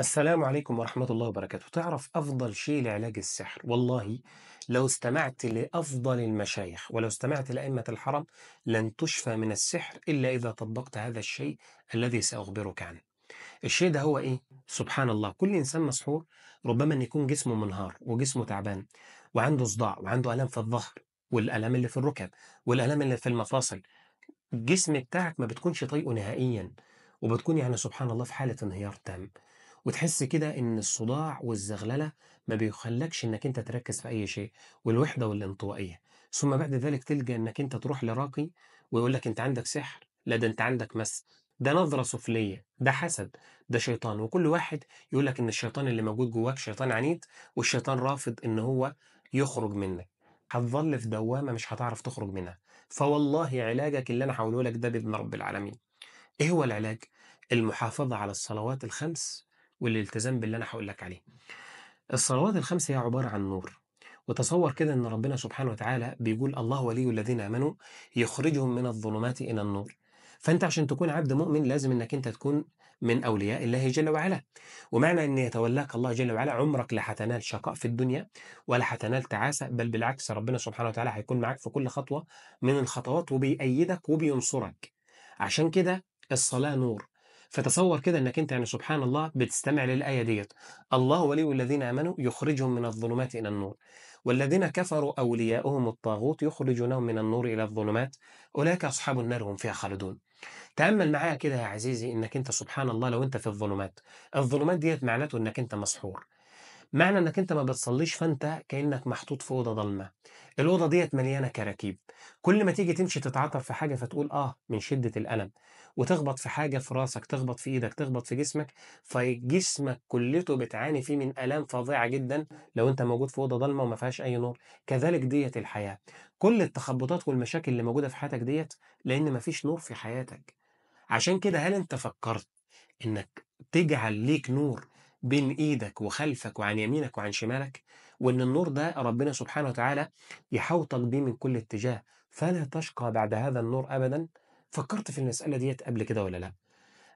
السلام عليكم ورحمة الله وبركاته تعرف أفضل شيء لعلاج السحر والله لو استمعت لأفضل المشايخ ولو استمعت لأئمة الحرم لن تشفى من السحر إلا إذا طبقت هذا الشيء الذي سأخبرك عنه الشيء ده هو إيه؟ سبحان الله كل إنسان مسحور ربما أن يكون جسمه منهار وجسمه تعبان وعنده صداع وعنده ألم في الظهر والألم اللي في الركب والألم اللي في المفاصل الجسم بتاعك ما بتكونش طايقه نهائيا وبتكون يعني سبحان الله في حالة انهيار تام وتحس كده إن الصداع والزغللة ما بيخلكش إنك أنت تركز في أي شيء والوحدة والانطوائية ثم بعد ذلك تلجأ إنك أنت تروح لراقي ويقول لك أنت عندك سحر لا ده أنت عندك مس ده نظرة سفلية ده حسد ده شيطان وكل واحد يقول لك إن الشيطان اللي موجود جواك شيطان عنيد والشيطان رافض إن هو يخرج منك هتظل في دوامة مش هتعرف تخرج منها فوالله علاجك اللي أنا هقوله لك ده بإذن رب العالمين إيه هو العلاج؟ المحافظة على الصلوات الخمس والالتزام باللي انا هقول لك عليه الصلوات الخمس هي عباره عن نور وتصور كده ان ربنا سبحانه وتعالى بيقول الله ولي الذين امنوا يخرجهم من الظلمات الى النور فانت عشان تكون عبد مؤمن لازم انك انت تكون من اولياء الله جل وعلا ومعنى ان يتولاك الله جل وعلا عمرك لا هتنال شقاء في الدنيا ولا هتنال تعاسه بل بالعكس ربنا سبحانه وتعالى هيكون معاك في كل خطوه من الخطوات وبيأيدك وبينصرك عشان كده الصلاه نور فتصور كده انك انت يعني سبحان الله بتستمع للايه ديت الله ولي الذين امنوا يخرجهم من الظلمات الى النور والذين كفروا اولياؤهم الطاغوت يخرجونهم من النور الى الظلمات اولئك اصحاب النار هم فيها خالدون تامل معايا كده يا عزيزي انك انت سبحان الله لو انت في الظلمات الظلمات ديت معناته انك انت مسحور معنى انك انت ما بتصليش فانت كانك محطوط في اوضه ضلمه الاوضه ديت مليانه كراكيب كل ما تيجي تمشي تتعطر في حاجه فتقول اه من شده الالم وتخبط في حاجه في راسك تخبط في ايدك تخبط في جسمك فجسمك كلته بتعاني فيه من الام فظيعه جدا لو انت موجود في اوضه ضلمه وما فيهاش اي نور كذلك ديت الحياه كل التخبطات والمشاكل اللي موجوده في حياتك ديت لان ما فيش نور في حياتك عشان كده هل انت فكرت انك تجعل ليك نور بين ايدك وخلفك وعن يمينك وعن شمالك وان النور ده ربنا سبحانه وتعالى يحوطك بيه من كل اتجاه فلا تشقى بعد هذا النور ابدا فكرت في المساله ديت قبل كده ولا لا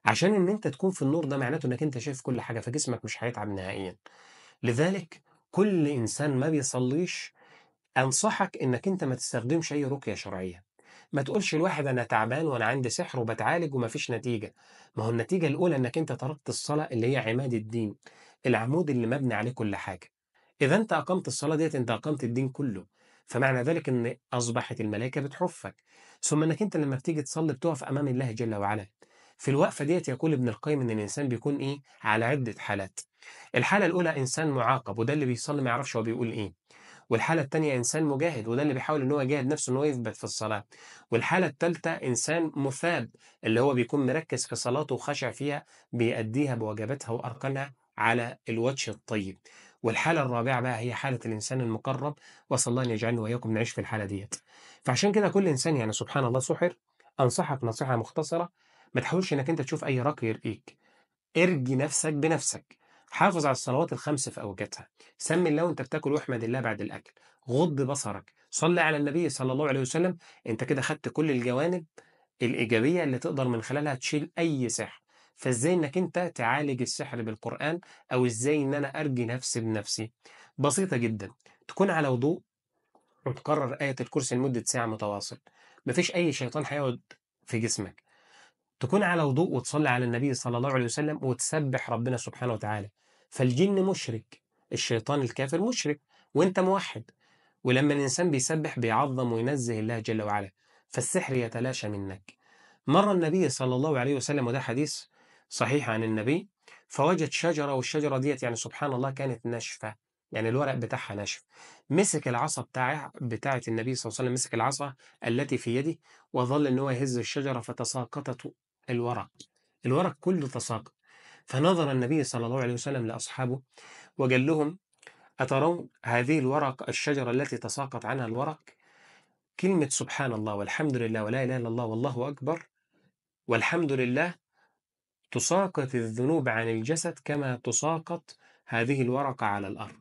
عشان ان انت تكون في النور ده معناته انك انت شايف كل حاجه فجسمك مش هيتعب نهائيا لذلك كل انسان ما بيصليش انصحك انك انت ما تستخدمش اي رقيه شرعيه ما تقولش الواحد انا تعبان وانا عندي سحر وبتعالج ومفيش نتيجه ما هو النتيجه الاولى انك انت تركت الصلاه اللي هي عماد الدين العمود اللي مبني عليه كل حاجه اذا انت اقمت الصلاه ديت انت اقمت الدين كله فمعنى ذلك ان اصبحت الملائكه بتحفك ثم انك انت لما بتيجي تصلي بتقف امام الله جل وعلا في الوقفه ديت يقول ابن القيم ان الانسان بيكون ايه على عده حالات الحاله الاولى انسان معاقب وده اللي بيصلي ما يعرفش هو بيقول ايه والحالة التانية إنسان مجاهد وده اللي بيحاول إن هو يجاهد نفسه إن هو يثبت في الصلاة والحالة التالتة إنسان مثاب اللي هو بيكون مركز في صلاته وخشع فيها بيأديها بواجباتها وأركانها على الوجه الطيب والحالة الرابعة بقى هي حالة الإنسان المقرب وصلى الله أن يجعلنا وإياكم نعيش في الحالة ديت فعشان كده كل إنسان يعني سبحان الله سحر أنصحك نصيحة مختصرة ما تحاولش إنك أنت تشوف أي رقي يرقيك ارجي نفسك بنفسك حافظ على الصلوات الخمس في أوقاتها سمي الله وأنت بتاكل واحمد الله بعد الأكل غض بصرك صلي على النبي صلى الله عليه وسلم أنت كده خدت كل الجوانب الإيجابية اللي تقدر من خلالها تشيل أي سحر فازاي انك انت تعالج السحر بالقرآن او ازاي ان انا ارجي نفسي بنفسي بسيطة جدا تكون على وضوء وتكرر آية الكرسي لمدة ساعة متواصل مفيش أي شيطان هيقعد في جسمك تكون على وضوء وتصلي على النبي صلى الله عليه وسلم وتسبح ربنا سبحانه وتعالى فالجن مشرك الشيطان الكافر مشرك وانت موحد ولما الإنسان بيسبح بيعظم وينزه الله جل وعلا فالسحر يتلاشى منك مر النبي صلى الله عليه وسلم وده حديث صحيح عن النبي فوجد شجرة والشجرة ديت يعني سبحان الله كانت ناشفة يعني الورق بتاعها ناشف مسك العصا بتاع بتاعة النبي صلى الله عليه وسلم مسك العصا التي في يده وظل ان هو يهز الشجرة فتساقطت الورق الورق كله تساقط فنظر النبي صلى الله عليه وسلم لأصحابه وقال لهم أترون هذه الورق الشجرة التي تساقط عنها الورق كلمة سبحان الله والحمد لله ولا إله إلا الله والله أكبر والحمد لله تساقط الذنوب عن الجسد كما تساقط هذه الورقة على الأرض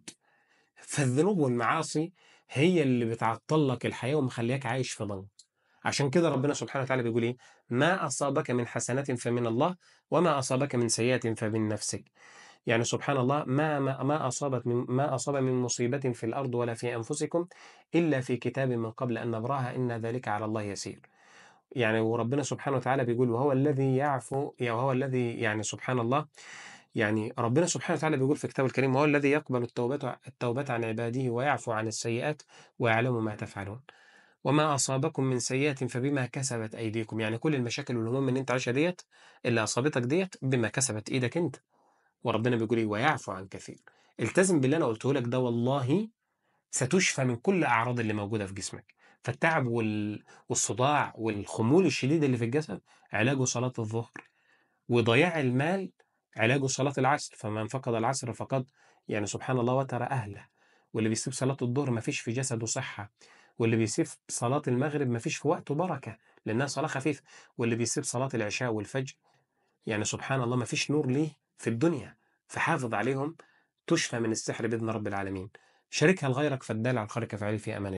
فالذنوب والمعاصي هي اللي بتعطلك الحياة ومخليك عايش في ضغط عشان كده ربنا سبحانه وتعالى بيقول ايه ما اصابك من حسنه فمن الله وما اصابك من سيئه فمن نفسك يعني سبحان الله ما ما, ما اصابت من ما اصاب من مصيبه في الارض ولا في انفسكم الا في كتاب من قبل ان نبراها ان ذلك على الله يسير يعني وربنا سبحانه وتعالى بيقول وهو الذي يعفو يعني وهو الذي يعني سبحان الله يعني ربنا سبحانه وتعالى بيقول في كتابه الكريم وهو الذي يقبل التوبة التوبة عن عباده ويعفو عن السيئات ويعلم ما تفعلون وما أصابكم من سيئة فبما كسبت أيديكم يعني كل المشاكل والهموم اللي أنت عايشها ديت اللي أصابتك ديت بما كسبت إيدك أنت وربنا بيقول إيه ويعفو عن كثير التزم باللي أنا قلته لك ده والله ستشفى من كل الأعراض اللي موجودة في جسمك فالتعب وال... والصداع والخمول الشديد اللي في الجسد علاجه صلاة الظهر وضياع المال علاجه صلاة العصر فمن فقد العصر فقد يعني سبحان الله وترى أهله واللي بيسيب صلاة الظهر ما فيش في جسده صحة واللي بيسيب صلاة المغرب مفيش في وقته بركة لأنها صلاة خفيفة واللي بيسيب صلاة العشاء والفجر يعني سبحان الله مفيش نور ليه في الدنيا فحافظ عليهم تشفى من السحر بإذن رب العالمين شاركها لغيرك فالدال على الخير كفعيل في أمان